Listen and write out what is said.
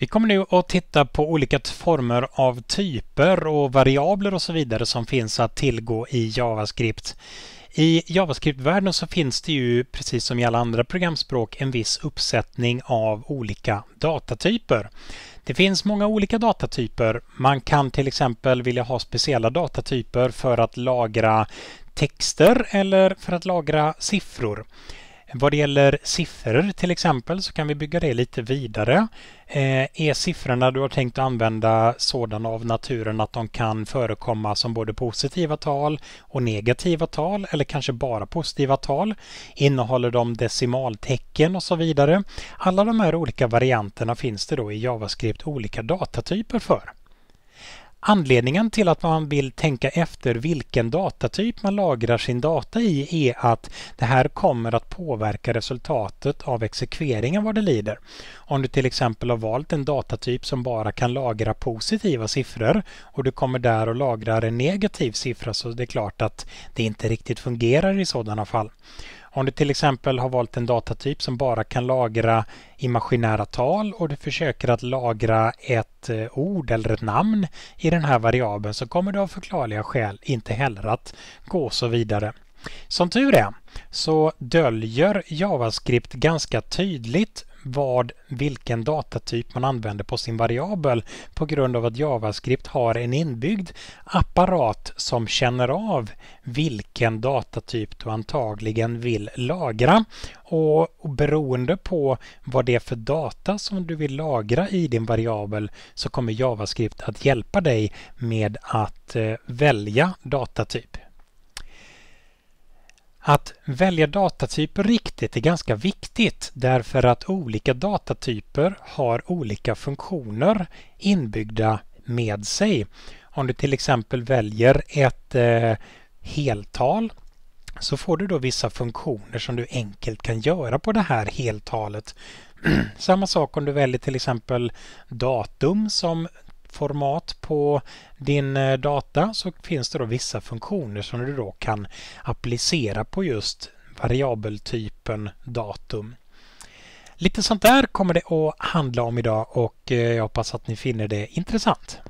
Vi kommer nu att titta på olika former av typer och variabler och så vidare som finns att tillgå i JavaScript. I JavaScript-världen så finns det ju, precis som i alla andra programspråk, en viss uppsättning av olika datatyper. Det finns många olika datatyper. Man kan till exempel vilja ha speciella datatyper för att lagra texter eller för att lagra siffror. Vad det gäller siffror till exempel så kan vi bygga det lite vidare. Eh, är siffrorna du har tänkt använda sådana av naturen att de kan förekomma som både positiva tal och negativa tal eller kanske bara positiva tal? Innehåller de decimaltecken och så vidare? Alla de här olika varianterna finns det då i JavaScript olika datatyper för. Anledningen till att man vill tänka efter vilken datatyp man lagrar sin data i är att det här kommer att påverka resultatet av exekveringen vad det lider. Om du till exempel har valt en datatyp som bara kan lagra positiva siffror och du kommer där och lagrar en negativ siffra så det är det klart att det inte riktigt fungerar i sådana fall. Om du till exempel har valt en datatyp som bara kan lagra imaginära tal och du försöker att lagra ett eh, ord eller ett namn i den här variabeln så kommer du av förklarliga skäl inte heller att gå så vidare. Som tur är så döljer JavaScript ganska tydligt vad, vilken datatyp man använder på sin variabel på grund av att JavaScript har en inbyggd apparat som känner av vilken datatyp du antagligen vill lagra. Och beroende på vad det är för data som du vill lagra i din variabel så kommer JavaScript att hjälpa dig med att eh, välja datatyp. Att välja datatyper riktigt är ganska viktigt därför att olika datatyper har olika funktioner inbyggda med sig. Om du till exempel väljer ett eh, heltal så får du då vissa funktioner som du enkelt kan göra på det här heltalet. Samma sak om du väljer till exempel datum som format på din eh, data så finns det då vissa funktioner som du då kan applicera på just variabeltypen datum. Lite sånt där kommer det att handla om idag och eh, jag hoppas att ni finner det intressant.